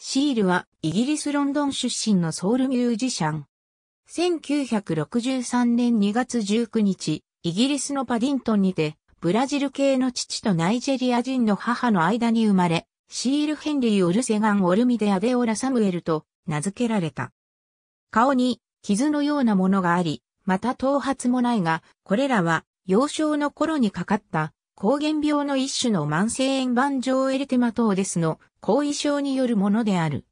シールはイギリス・ロンドン出身のソウルミュージシャン。1963年2月19日、イギリスのパディントンにて、ブラジル系の父とナイジェリア人の母の間に生まれ、シール・ヘンリー・オルセガン・オルミデ・アデオラ・サムエルと名付けられた。顔に傷のようなものがあり、また頭髪もないが、これらは幼少の頃にかかった抗原病の一種の慢性炎板状エルテマトーデスの後遺症によるものである。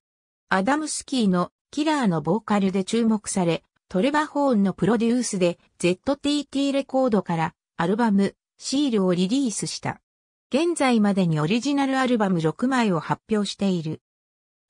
アダムスキーのキラーのボーカルで注目され、トレバホーンのプロデュースで ZTT レコードからアルバム、シールをリリースした。現在までにオリジナルアルバム6枚を発表している。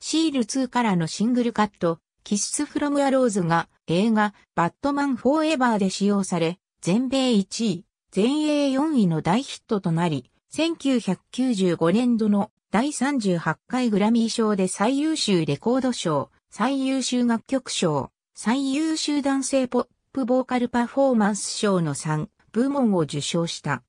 シール2からのシングルカット、キッスフロムアローズが映画、バットマンフォーエバーで使用され、全米1位。全英4位の大ヒットとなり、1995年度の第38回グラミー賞で最優秀レコード賞、最優秀楽曲賞、最優秀男性ポップボーカルパフォーマンス賞の3部門を受賞した。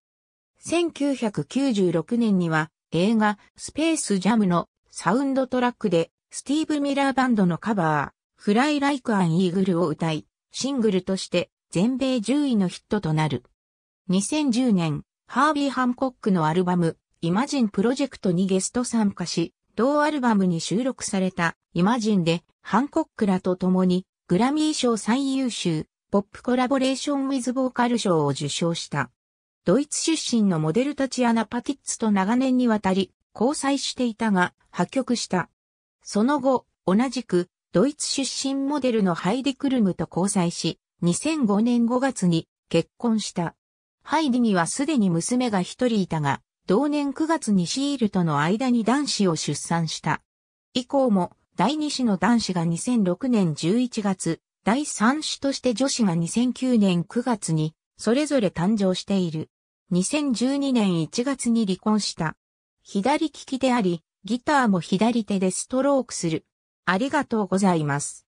1996年には映画スペースジャムのサウンドトラックでスティーブ・ミラーバンドのカバー、フライ・ライク・アン・イーグルを歌い、シングルとして全米10位のヒットとなる。2010年、ハービー・ハンコックのアルバム、イマジンプロジェクトにゲスト参加し、同アルバムに収録されたイマジンで、ハンコックらと共に、グラミー賞最優秀、ポップコラボレーションウィズボーカル賞を受賞した。ドイツ出身のモデルタチアナ・パティッツと長年にわたり、交際していたが、破局した。その後、同じく、ドイツ出身モデルのハイディ・クルムと交際し、2005年5月に結婚した。ハイディにはすでに娘が一人いたが、同年9月にシールとの間に男子を出産した。以降も、第二子の男子が2006年11月、第三子として女子が2009年9月に、それぞれ誕生している。2012年1月に離婚した。左利きであり、ギターも左手でストロークする。ありがとうございます。